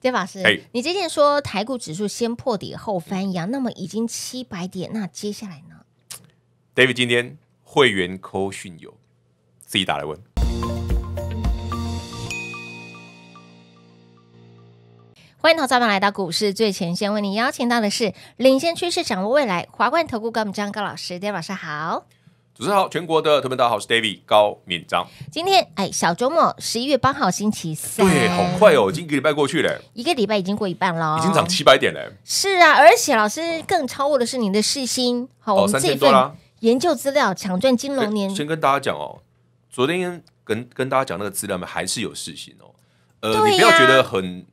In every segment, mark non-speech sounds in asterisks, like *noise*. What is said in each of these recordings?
杰法师，你之前说台股指数先破底后翻扬，那么已经七百点，那接下来呢？David 今天会员扣讯友自己打来问，欢迎投资者们来到股市最前线，为你邀请到的是领先趋势，掌握未来华冠投顾高木章高老师，杰老师好。主持人好，全国的特别大家好，我是 David 高敏章。今天哎，小周末，十一月八号，星期三。对，好快哦，已经一个礼拜过去了，一个礼拜已经过一半了，已经涨七百点了。是啊，而且老师更超过的是您的市心。好，我们这份研究资料抢赚金龙年。先跟大家讲哦，昨天跟跟大家讲那个资料们还是有市心哦。呃，你不要觉得很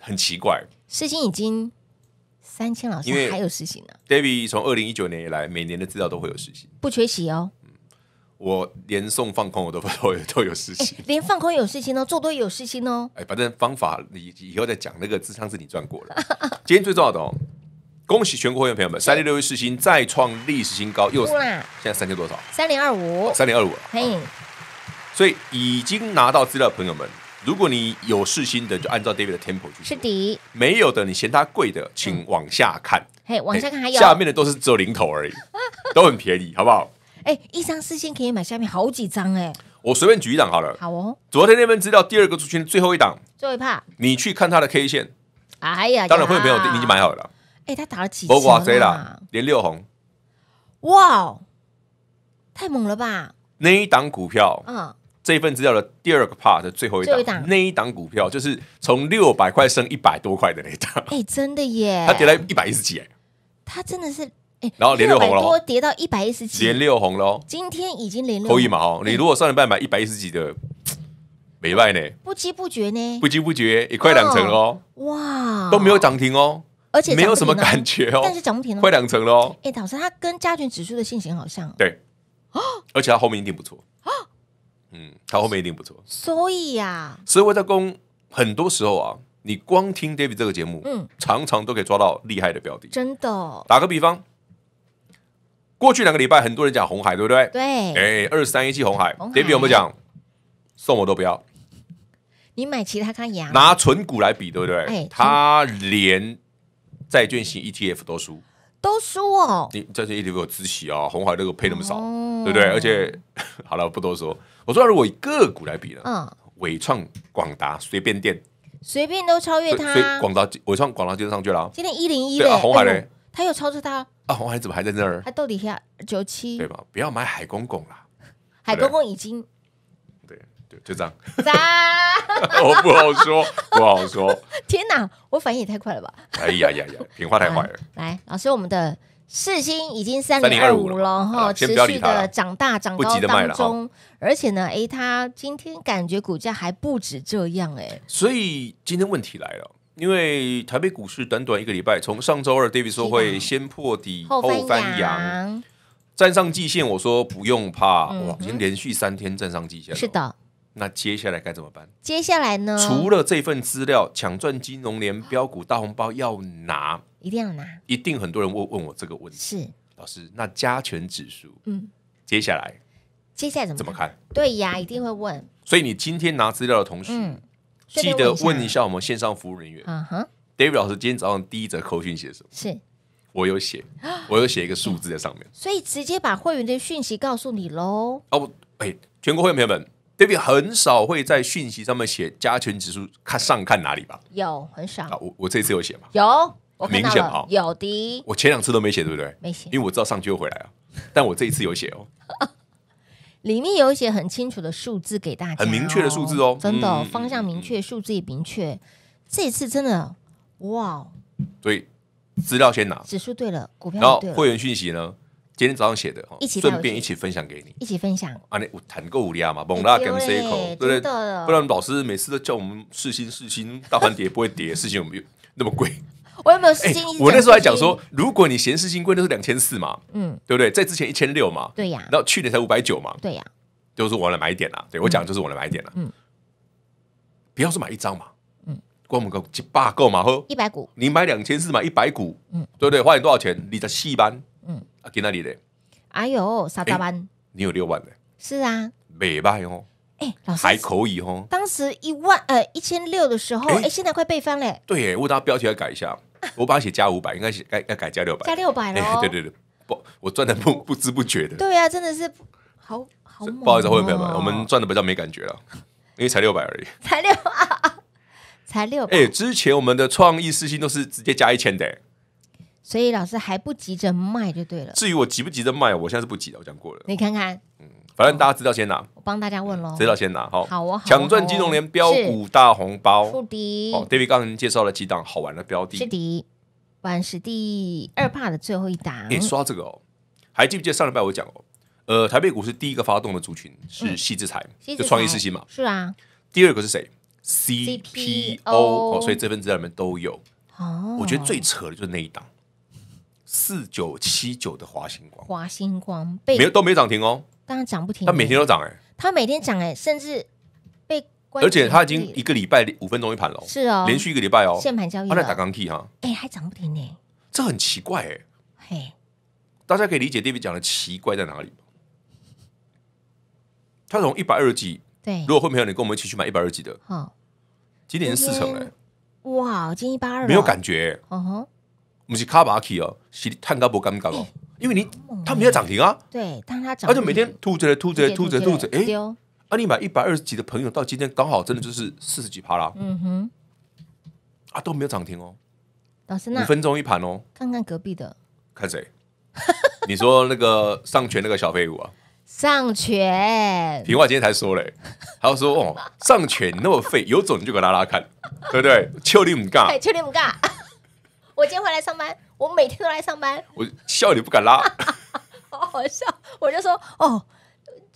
很奇怪，市心已经。三千老师因为还有实习呢。David 从二零一九年以来，每年的资料都会有实习，不缺席哦。我连送放空我都有都有事情，连放空有事情哦，做多也有事情哦。哎，反正方法以以后再讲。那个智商是你赚过了。*laughs* 今天最重要的哦，恭喜全国会员朋友们，三零六一四星再创历史新高，又啦。现在三千多少？三零二五，三零二五。嘿，所以已经拿到资料，朋友们。如果你有试心的，就按照 David 的 Temple 去的。没有的，你嫌它贵的，请往下看。嘿，往下看还有。下面的都是只有零头而已，*laughs* 都很便宜，好不好？哎，一张四新可以买下面好几张哎。我随便举一档好了。好哦。昨天那份资料，第二个出圈最后一档。最怕你去看它的 K 线。哎呀，当然会有朋友已经买好了。哎，他打了几波挂 Z 啦？连六红。哇，太猛了吧！那一档股票，嗯。这一份资料的第二个 part 的最后一档，那一档股票就是从六百块升一百多块的那一档。哎，真的耶！它跌到一百一十几，哎，它真的是哎，然后连六红了，跌到一百一十几，连六红了。今天已经连六，后一秒，你如果上礼拜买一百一十几的，没卖呢？不知不觉呢？不知不觉，也快两成喽！哇，都没有涨停哦，而且没有什么感觉哦，但是涨停了，快两成喽！哎，老师，它跟加权指数的信情好像，对，哦，而且它后面一定不错。嗯，他后面一定不错。所以呀，所以我在攻很多时候啊，你光听 David 这个节目，嗯，常常都可以抓到厉害的标的。真的。打个比方，过去两个礼拜，很多人讲红海，对不对？对。哎，二三一七红海，David 没有讲送我都不要，你买其他看牙？拿纯股来比，对不对？哎，他连债券型 ETF 都输，都输哦。你债券 ETF 有支息啊，红海那个配那么少，对不对？而且 *laughs* 好了，不多说。我说，如果以个股来比呢？嗯，伟创、广达随便垫，随便都超越它。所以广达、伟创、广达就上去了。今天一零一嘞，红海嘞，他又超出它。啊，红海怎么还在那儿？他到底下九七对吧？不要买海公公啦，*laughs* 海公公已经对对，就这样。我 *laughs* 不好说，*laughs* 不好说。天哪，我反应也太快了吧！哎呀呀呀，平话太快了。来，老师，我们的。四星已经三零二五了哈，持续的长大长高当中，而且呢，哎，它今天感觉股价还不止这样哎。所以今天问题来了，因为台北股市短短一个礼拜，从上周二 David 说会先破底后翻扬，站上季线，我说不用怕，已经连续三天站上季线。是的，那接下来该怎么办？接下来呢？除了这份资料，抢赚金融联标股大红包要拿。一定要拿，一定很多人问问我这个问题。是老师，那加权指数，嗯，接下来，接下来怎么怎么看？对呀，一定会问。所以你今天拿资料的同时，记得问一下我们线上服务人员。嗯哼，David 老师今天早上第一则口讯写什么？是我有写，我有写一个数字在上面。*gasps* 所以直接把会员的讯息告诉你喽。哦不，哎，全国会员朋友们，David 很少会在讯息上面写加权指数，看上看哪里吧？有很少。啊，我我这次有写吗？有。明显好，有的。我前两次都没写，对不对？没写，因为我知道上去又回来了，但我这一次有写哦。*laughs* 里面有写很清楚的数字给大家，很明确的数字哦，真的，方向明确，数字也明确。这一次真的，哇！所以资料先拿，指数对了，股票对了。然后会员讯息呢？今天早上写的，一起顺便一起分享给你，一起分享。啊，你我谈够五粒牙嘛？猛粒跟啃一口，对不对？不然老师每次都叫我们试新试新，大盘跌不会跌，事 *laughs* 情有没有那么贵？我有没有？哎，我那时候还讲说，如果你闲市新贵，那是两千四嘛，嗯，对不对？在之前一千六嘛，对呀。然后去年才五百九嘛，对呀。就是我的买点啦，对我讲就是我的买点啦，嗯。不要说买一张嘛，嗯，我们够几把够嘛呵，一百股，你买两千四嘛，一百股，嗯，对不对？花你多少钱？你在戏班，嗯，啊，给那里的，哎呦，啥班？你有六万嘞？是啊，没卖哦。还可以哦，当时一万呃一千六的时候，哎，现在快倍翻嘞。对，哎，我把它标题要改一下，我把它写加五百，应该写该该改加六百，加六百了。对对对，不，我赚的不 *laughs* 不知不觉的。对啊，真的是好好。不好意思，伙伴们，我们赚的比较没感觉了，因为才六百而已，*laughs* 才六啊，才六。哎，之前我们的创意私信都是直接加一千的，所以老师还不急着卖就对了。至于我急不急着卖，我现在是不急的，我讲过了。你看看，嗯。反正大家知道先拿，我帮大家问喽。知道先拿，好，好，我抢赚金融联标股大红包。标的，好，David 刚刚介绍了几档好玩的标的，是的，玩是第二帕的最后一档。你说到这个哦，还记不记得上礼拜我讲哦？呃，台北股市第一个发动的族群是细资财，就创意之星嘛，是啊。第二个是谁？CPO，所以这份资料里面都有。哦，我觉得最扯的就是那一档。四九七九的华星光，华星光被没都没涨停哦，刚然涨不停，它每天都涨哎，它每天涨哎，甚至被，而且它已经一个礼拜五分钟一盘了，是哦，连续一个礼拜哦，限盘交易，他在打钢 key 哈，哎，还涨不停呢。这很奇怪哎，嘿，大家可以理解 David 讲的奇怪在哪里吗？他从一百二十几，对，如果会没有你跟我们一起去买一百二十几的，好，今年是四成哎，哇，今一百二十没有感觉，嗯哼。不是卡巴起哦，是探高不尴尬哦，因为你它没有涨停啊。对，当它涨，而且每天吐着、吐着、吐着、吐着，哎，啊，你买一百二十几的朋友到今天刚好真的就是四十几趴啦。嗯哼，啊都没有涨停哦，老师，五分钟一盘哦，看看隔壁的，看谁？*laughs* 你说那个上泉那个小废物啊？上泉，平话今天才说嘞，他说哦，上泉那么废，有种你就给拉拉看，对不对？丘陵不干，秋你不干。我今天回来上班，我每天都来上班。我笑你不敢拉，*laughs* 好好笑。我就说，哦，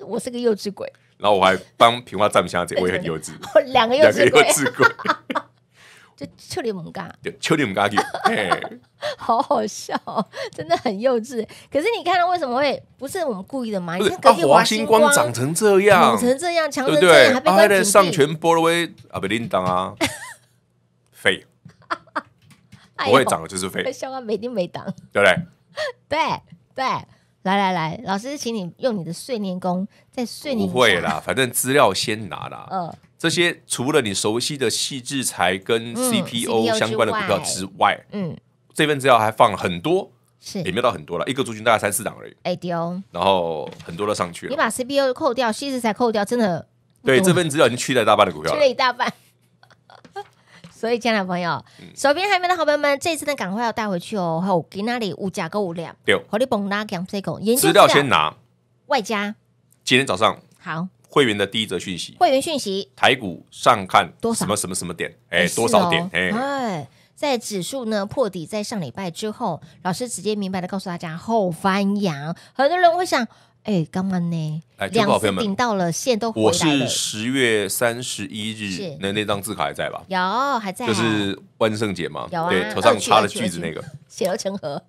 我是个幼稚鬼。然后我还帮平花赞香姐，我也很幼稚，*laughs* 两个幼稚鬼。*laughs* 就丘里木嘎，丘里木嘎，好好笑，真的很幼稚。可是你看到为什么会不是我们故意的嘛？你看隔壁华星光长成这样，长成这样，强对不对？还还在上全波罗威阿贝林当啊，废。不会涨的就是废相关啊，没顶没挡，对不对？*laughs* 对对，来来来，老师，请你用你的碎念功在碎念。不会啦，反正资料先拿啦。嗯，这些除了你熟悉的细制材跟 C P O 相关的股票之外，嗯，这份资料还放很多，是也没有到很多了，一个租金大概三四档而已。哎呦，然后很多都上去了。你把 C P O 扣掉，细致才扣掉，真的，对，这份资料已经去了一大半的股票，去了一大半。所以，亲爱的朋友，手边还没的好朋友们，这次呢，赶快要带回去哦。后给那里物价购物两，对，火力崩拉讲这个研究资料先拿，外加今天早上好会员的第一则讯息，会员讯息，台股上看多少？什么什么什么点？哎，多少点？哎，哎，在指数呢破底，在上礼拜之后，老师直接明白的告诉大家，后翻扬，很多人会想。哎，刚刚呢？哎，两顶到了线都。我是十月三十一日，那那张字卡还在吧？有，还在。就是万圣节嘛？有啊。对，头上插了句子那个，*laughs* 血了成河。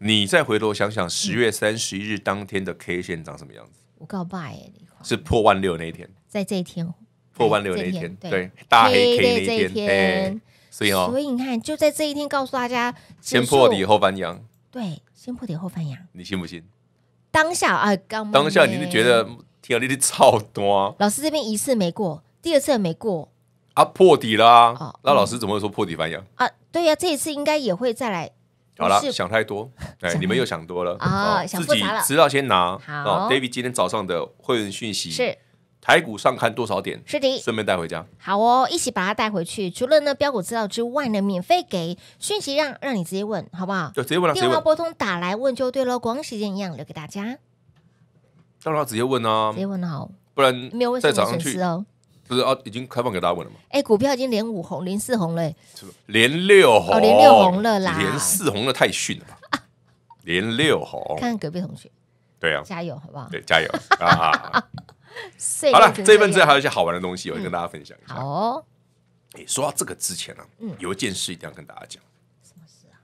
你再回头想想，十月三十一日当天的 K 线长什么样子？我告白耶，是破万六那一天，在这一天破万六那一天，对，大黑 K 那一天。所以哦，所以你看，就在这一天告诉大家，先破底后翻阳。对，先破底后翻阳，你信不信？当下啊，刚当下你是觉得听力你超多，老师这边一次没过，第二次也没过，啊破底了啊！那老师怎么会说破底反应？啊？对呀，这一次应该也会再来。好了，想太多，哎，你们又想多了啊！想复杂了，资先拿。好，David 今天早上的会员讯息是。台股上看多少点？是的，顺便带回家。好哦，一起把它带回去。除了呢标股资料之外呢，免费给讯息，让让你直接问，好不好？就直接问了。电话拨通，打来问就对了。光时间一样，留给大家。当然直接问啊，直接问好。不然没有再涨上去哦。不是啊，已经开放给大家问了吗？哎，股票已经连五红、连四红了，连六红、连六红了啦，连四红了太逊了吧？*laughs* 连六红，看隔壁同学。对啊，加油，好不好？对，加油啊！好了，这一份之外还有一些好玩的东西，我会跟大家分享。好哦，哎，说到这个之前呢，嗯，有一件事一定要跟大家讲。什么事啊？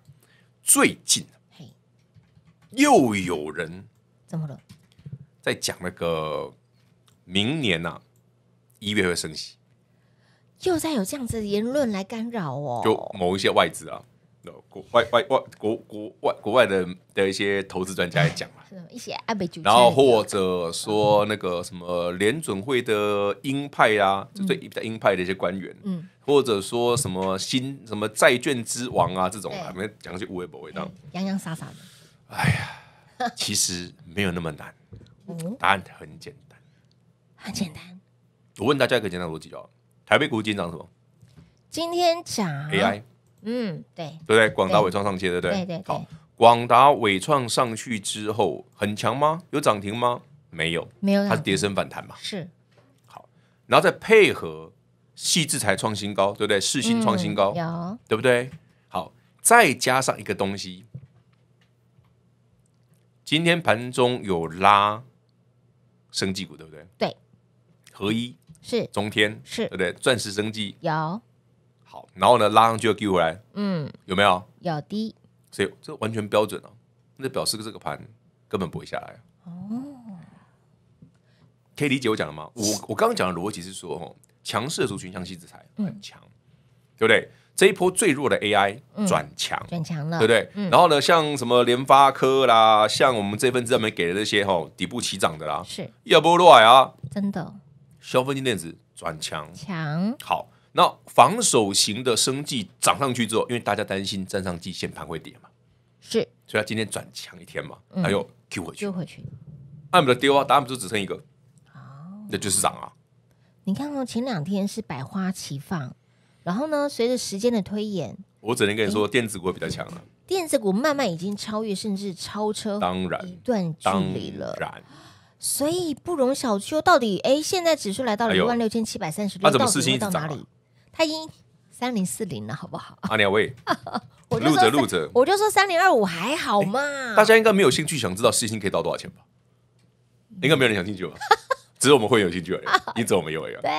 最近，嘿，又有人怎么了？在讲那个明年呐，一月会升息，又在有这样子的言论来干扰哦，就某一些外资啊。国外外外国国外国外的的一些投资专家也讲嘛，一些阿美然后或者说那个什么联准会的鹰派呀，就最鹰派的一些官员，嗯，或者说什么新什么债券之王啊这种，还没讲一些无龟不味道，洋洋洒洒的。哎呀，其实没有那么难，*laughs* 答案很简单，很简单。我问大家，一个简单逻辑哦。台北国今天讲什么？今天讲 AI。嗯，对，对不对？广达伟创上去，对不对？对对，好。广达伟创上去之后很强吗？有涨停吗？没有，没有，它是跌升反弹嘛？是，好。然后再配合细智材创新高，对不对？世新创新高，有，对不对？好，再加上一个东西，今天盘中有拉生技股，对不对？对，合一，是中天，是对不对？钻石生技有。好，然后呢，拉上去又给回来，嗯，有没有？有的，所以这完全标准哦，那表示这个盘根本不会下来哦。可以理解我讲的吗？我我刚刚讲的逻辑是说，哦，强势族群像西之才很强，对不对？这一波最弱的 AI 转强，转强了，对不对？然后呢，像什么联发科啦，像我们这份专门给的那些哈底部起涨的啦，是，要不落来啊，真的，消费金电子转强，强，好。那防守型的生计涨上去之后，因为大家担心站上季线盘会跌嘛，是，所以他今天转强一天嘛，还有 Q 回去 q 回去，按不得丢啊，答案不是只剩一个哦，那就是涨啊。你看哦，前两天是百花齐放，然后呢，随着时间的推演，我只能跟你说电子股比较强了，电子股慢慢已经超越甚至超车，当然一段距离了，然，所以不容小觑。到底哎，现在指数来到一万六千七百三十六，那怎么四星到哪里？太阴三零四零了，好不好？阿尼阿 *laughs* 我录着录着，我就说三零二五还好嘛。大家应该没有兴趣想知道四星可以到多少钱吧？应该没有人想进趣吧？*laughs* 只是我们会有兴趣而已。一直我们有而已。对，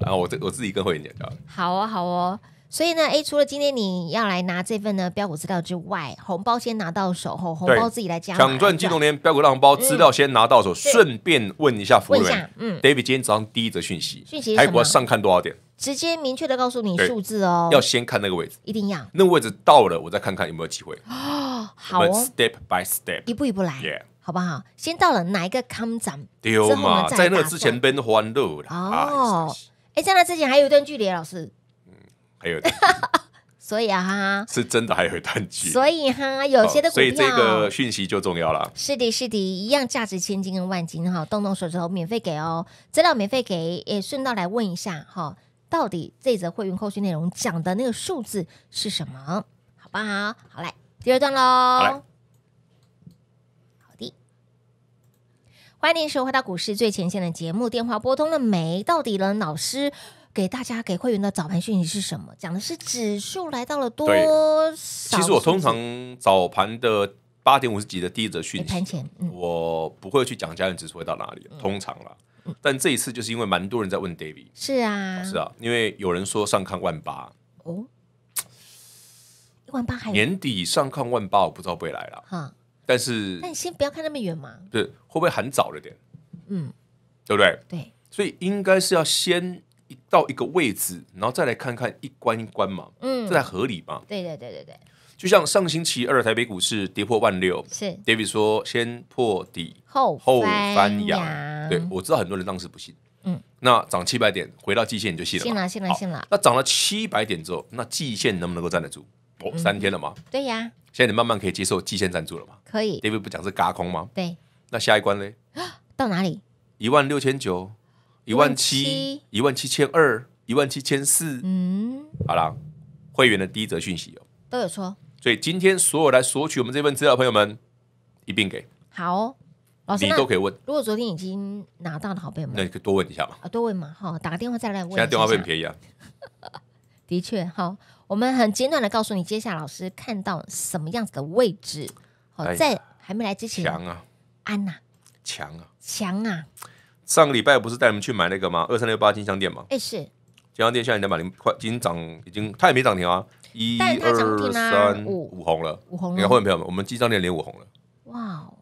然后我这我自己更会一点。好哦，好哦。所以呢，哎，除了今天你要来拿这份呢标股资料之外，红包先拿到手后，红包自己来加。抢赚金龙天标股大红包资料先拿到手。顺便问一下服务员，嗯，David 今天早上第一则讯息讯息我要上看多少点？直接明确的告诉你数字哦，要先看那个位置，一定要那个位置到了，我再看看有没有机会啊。好，step by step，一步一步来，好不好？先到了哪一个康涨，丢嘛，在那之前变欢乐了哦。哎，在那之前还有一段距离，老师，嗯，还有，*laughs* 所以啊哈，是真的还有一段距离，所以哈，有些的股票，所以这个讯息就重要了。是的，是的，一样价值千金跟万金哈，动动手指头，免费给哦，资料免费给，也顺道来问一下哈。到底这则会员后续内容讲的那个数字是什么？好不好好嘞，第二段喽。好的，欢迎收回到股市最前线》的节目。电话拨通了没？到底呢？老师给大家给会员的早盘讯息是什么？讲的是指数来到了多少？其实我通常早盘的。八点五十级的第一则讯息，我不会去讲家人指数会到哪里，通常啦。但这一次就是因为蛮多人在问 David，是啊，是啊，因为有人说上看万八哦，一万八还年底上看万八，我不知道未来了哈。但是那你先不要看那么远嘛，对，会不会很早了点？嗯，对不对？对，所以应该是要先到一个位置，然后再来看看一关一关嘛，嗯，这才合理嘛。对对对对对。就像上星期二台北股市跌破万六，是 David 说先破底后后翻扬，对我知道很多人当时不信，嗯，那涨七百点回到季线就信了，信了，信了，信了，那涨了七百点之后，那季线能不能够站得住？哦，三天了吗？对呀，现在你慢慢可以接受季线站住了吗？可以，David 不讲是嘎空吗？对，那下一关嘞？*gasps* 到哪里？一万六千九，一万七，一万七千二，一万七千四，嗯，好了，会员的第一则讯息哦，都有错。所以今天所有来索取我们这份资料的朋友们，一并给好，老师你都可以问。如果昨天已经拿到的好朋友们，那你可以多问一下嘛。啊，多问嘛哈，打个电话再来问。现在电话很便宜啊？*laughs* 的确，好，我们很简短的告诉你，接下来老师看到什么样子的位置？好，在还没来之前，强啊，安呐，强啊，强啊！上个礼拜不是带你们去买那个吗？二三六八金香店嘛？哎，是金香店，现在在买，你们快，今天涨已经，它也没涨停啊。一、二、三、五五红了，五红了。你看后面朋友们，我们机上店连五红了。哇！哦，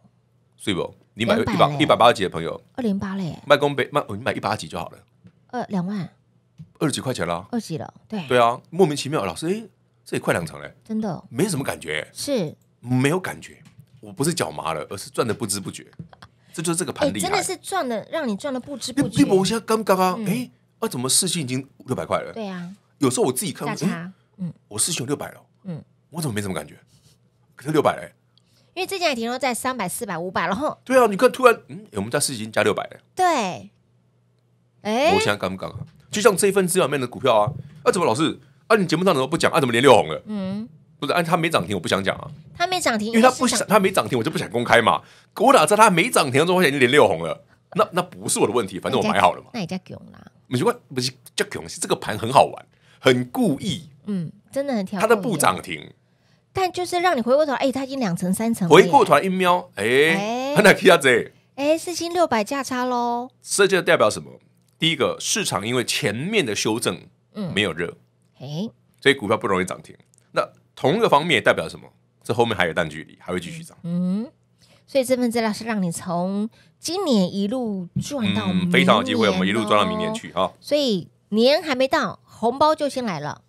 睡不？你买一百一百八几的朋友，二零八嘞？卖公杯卖，你买一百八级就好了。呃，两万二十几块钱了，二几了。对对啊，莫名其妙，老师，哎，这也快两成嘞，真的，没什么感觉，是没有感觉。我不是脚麻了，而是赚的不知不觉。这就是这个盘厉真的是赚的让你赚的不知不觉。我现在刚刚啊，哎，啊，怎么四星已经六百块了？对啊，有时候我自己看。我四千六百了。嗯，我怎么没什么感觉？可是六百嘞。因为之前也停留在三百、四百、五百，然后对啊，你看突然，嗯，我们家四千加六百嘞。对，哎，我现在敢不敢？就像这一份资料面的股票啊，啊，怎么老是啊？你节目上怎么不讲啊？怎么连六红了？嗯，不是，按它没涨停，我不想讲啊。它没涨停，因为它不想，它没涨停，我就不想公开嘛。我打道它没涨停，多少已就连六红了？那那不是我的问题，反正我买好了嘛。那也叫囧啦。没关系，不是叫囧，是这个盘很好玩，很故意。嗯，真的很挑。它的不涨停，但就是让你回过头，哎，它已经两层、三层。回过头一瞄，哎，哪一家这，哎，四千六百价差喽。这就代表什么？第一个，市场因为前面的修正，嗯，没有热，哎，所以股票不容易涨停。那同一个方面代表什么？这后面还有段距离，还会继续涨。嗯，所以这份资料是让你从今年一路赚到，嗯，非常有机会，我们一路赚到明年去哈。所以年还没到，红包就先来了。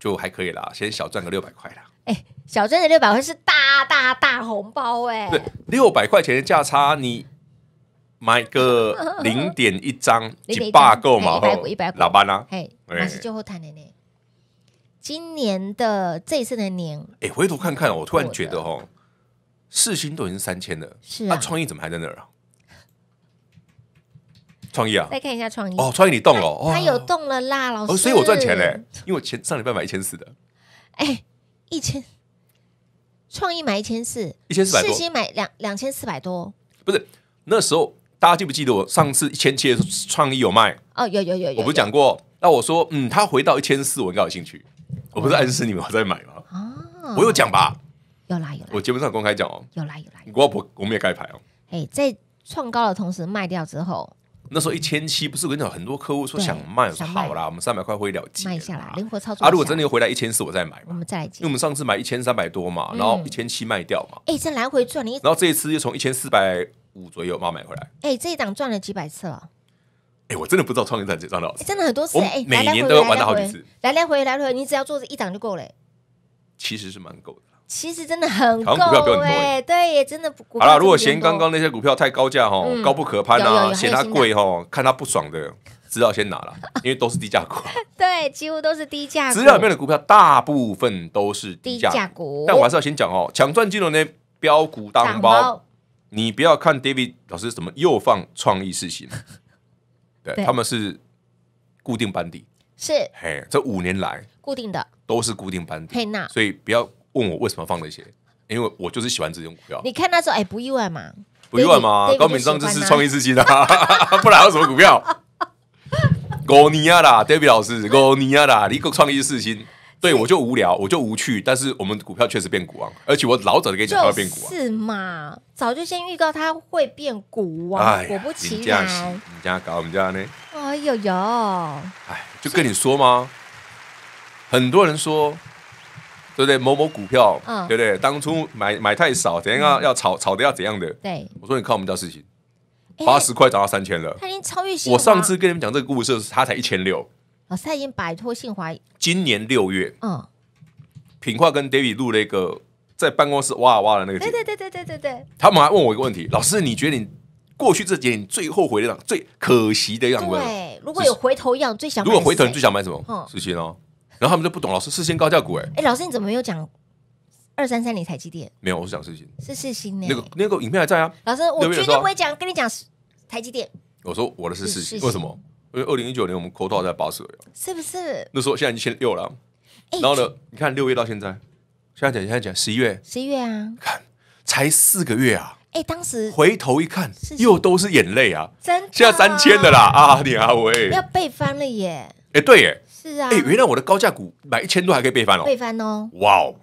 就还可以啦，先小赚个六百块啦。哎，小赚的六百块是大大大红包哎！对，六百块钱的价差，你买个 *laughs* 零点一张，零点八够吗？一百一百老板呐，嘿，还是最后谈的呢。今年的这一次的年，哎，回头看看，我突然觉得哦，四星都已经三千了，是啊，创意怎么还在那儿啊？创意啊！再看一下创意哦，创意你动了，它有动了啦，老师，所以我赚钱嘞，因为我前上礼拜买一千四的，哎，一千创意买一千四，一千四百多，四千买两两千四百多，不是那时候大家记不记得我上次一千七的时候创意有卖哦，有有有，我不是讲过，那我说嗯，它回到一千四，我该有兴趣，我不是暗示你们我在买吗？哦，我有讲吧，有啦有啦，我节目上公开讲哦，有啦有啦，我我我们也盖牌哦，哎，在创高的同时卖掉之后。那时候一千七不是我讲很多客户说想卖好啦，我们三百块会了结，卖下来灵活操作。啊，如果真的又回来一千四，我再买。我们再因为我们上次买一千三百多嘛，然后一千七卖掉嘛，哎，这来回赚了一。然后这一次又从一千四百五左右嘛买回来，哎，这一档赚了几百次了。哎，我真的不知道创业者这赚了多少，真的很多次，哎每年都玩到好几次，来来回来回，你只要做这一档就够了。其实是蛮够的。其实真的很好股票够哎，对，也真的不。好了，如果嫌刚刚那些股票太高价哈，高不可攀啊，嫌它贵哈，看它不爽的，知道先拿了，*laughs* 因为都是低价股。*laughs* 对，几乎都是低价股。资料里面的股票大部分都是低价股，但我还是要先讲哦，抢赚金融呢，标股大红包，你不要看 David 老师怎么又放创意事情，*laughs* 对他们是固定班底，是嘿，这五年来固定的都是固定班底，所以不要。问我为什么放那些？因为我就是喜欢这种股票。你看他说，哎，不意外嘛？不意外吗？高敏章就是创意之星啊，*laughs* 不然有什么股票。Go 尼亚的 David 老师，Go 尼亚的一个创意四星。对我就无聊，我就无趣。但是我们股票确实变股王，而且我老早就你讲它变股。王，是嘛？早就先预告它会变股王，果不其然。你家搞，我们家呢？哎呦，呦！哎，就跟你说吗？很多人说。对不对？某某股票，对不对？当初买买太少，怎样要炒炒的要怎样的？对，我说你看我们家事情，花十块涨到三千了，他已经超越。我上次跟你们讲这个故事是，他才一千六，老师他已经摆脱信华。今年六月，嗯，品化跟 David 录了一个在办公室哇哇的那个，对对对对对对对。他们还问我一个问题，老师，你觉得你过去这几年最后悔的最可惜的样？对，如果有回头一样，最想如果回头最想买什么？嗯，情哦。然后他们就不懂，老师四星高价股哎！哎，老师你怎么没有讲二三三零台积电？没有，我是讲四星，是四星呢。那个那个影片还在啊。老师，我绝对不会讲，跟你讲台积电。我说我的是四星，为什么？因为二零一九年我们 Q 到在八十左右，是不是？那时候现在一千六了。然后呢？你看六月到现在，现在讲现在讲十一月，十一月啊，看才四个月啊。哎，当时回头一看，又都是眼泪啊！真现在三千的啦啊，你啊、喂，要背翻了耶！哎，对耶。是啊，哎，原来我的高价股买一千多还可以被翻哦，被翻哦，哇哦，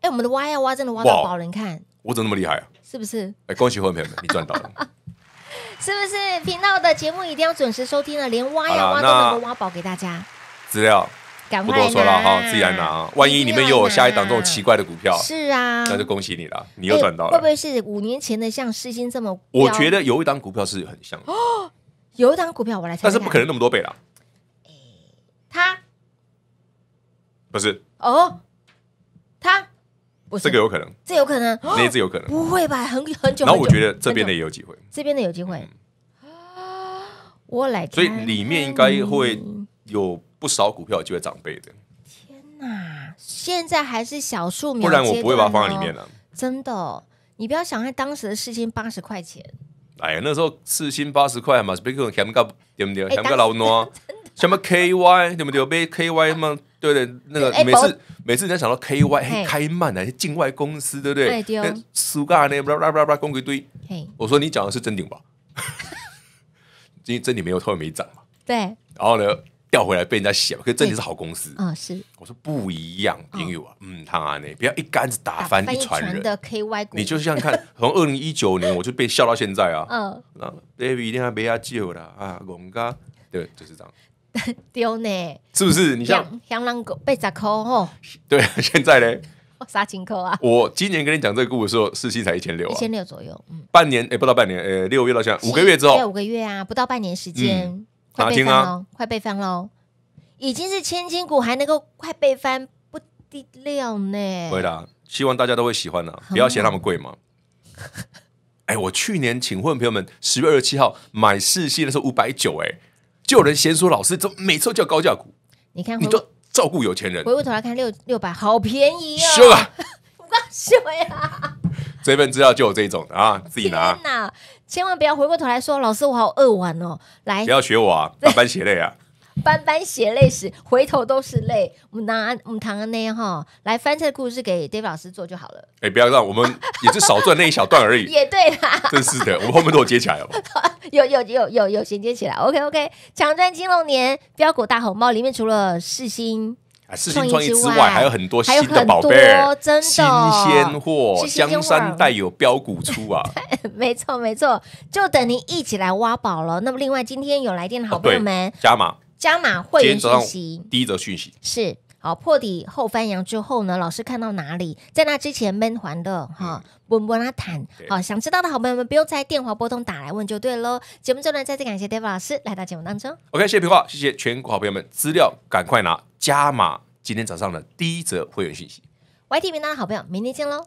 哎，我们的挖呀挖真的挖到宝，人看我怎么那么厉害啊？是不是？哎，恭喜朋友们，你赚到了，*laughs* 是不是？频道的节目一定要准时收听了，连挖呀挖都能够挖宝给大家，资料，不多说了哈，自己拿，万一你们又有下一档这种奇怪的股票，是啊，那就恭喜你了，你又赚到了，会不会是五年前的像世新这么？我觉得有一档股票是很像哦，有一档股票我来，但是不可能那么多倍了，哎，不是哦，他是这个有可能，这有可能，那次有可能。不会吧？很很久。然后我觉得这边的也有机会，这边的有机会啊！我来所以里面应该会有不少股票就会涨倍的。天哪，现在还是小数不然我不会把它放在里面了。真的，你不要想在当时的市心八十块钱。哎呀，那时候市心八十块嘛，比可能咸加对不对？咸加老难，*laughs* 什么 KY 对不对？被 KY 么？对对，那个每次每次人家想到 KY 开曼那些境外公司，对不对？苏格兰那不啦啦啦啦，拉公一堆。我说你讲的是真顶吧？*laughs* 因为真顶没有透然没涨嘛。对。然后呢，调回来被人家笑，可是真顶是好公司嗯，是。我说不一样，英语啊，嗯，他呢，那不要一竿子打翻一船人。的 KY 你就像看，从二零一九年我就被笑到现在啊。*laughs* 嗯。那 David 一定要不要借了啊？龙家，对，就是这样。*laughs* 丢呢？是不是？你像香狼狗被砸扣哦。*laughs* 对，现在呢？杀青股啊！我今年跟你讲这个故事的时候，市息才一千六，一千六左右。嗯，半年诶，不到半年，诶，六月到现五个月之后，五个月啊，不到半年时间，快倍翻快被翻喽！已经是千金股，还能够快被翻，不低调呢。会啦，希望大家都会喜欢呢，不要嫌他们贵嘛。*laughs* 哎，我去年请问朋友们，十月二十七号买四息的时候五百九，哎。有人先说老师，怎么每次叫高价股？你看，你都照顾有钱人。回过头来看六六百，好便宜哦！笑啊，*laughs* 不笑呀？这份资料就有这种的啊，自己拿。千万不要回过头来说，老师，我好饿完哦。来，不要学我啊，*laughs* 班血泪啊。斑斑血泪史，回头都是泪。我们拿我们唐的哈来翻这个故事给 Dave 老师做就好了。哎，不要让我们也是少赚那一小段而已。*laughs* 也对啦，真是的，我们后面都有接起来哦。*laughs* 有有有有有衔接起来。OK OK，强钻金龙年标股大红包里面除了四星。啊星新创意之外，还有很多新的宝贝，真的新鲜货。香山带有标股出啊，*laughs* 没错没错，就等您一起来挖宝了。那么另外今天有来电的好朋友们加码。加码会员讯息，第一则讯息是好破底后翻扬之后呢？老师看到哪里？在那之前闷环的哈，问不问他谈？好，想知道的好朋友们不用在电话拨通打来问就对喽。节目中呢，再次感谢 David 老师来到节目当中。OK，谢谢皮话，谢谢全国好朋友们，资料赶快拿，加码今天早上的第一则会员讯息。Y T 频道的好朋友，明天见喽。